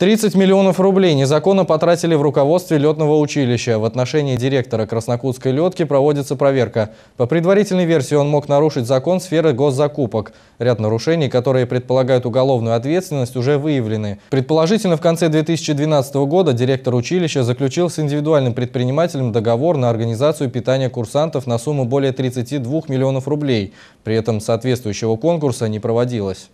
30 миллионов рублей незаконно потратили в руководстве летного училища. В отношении директора Краснокутской летки проводится проверка. По предварительной версии он мог нарушить закон сферы госзакупок. Ряд нарушений, которые предполагают уголовную ответственность, уже выявлены. Предположительно, в конце 2012 года директор училища заключил с индивидуальным предпринимателем договор на организацию питания курсантов на сумму более 32 миллионов рублей. При этом соответствующего конкурса не проводилось.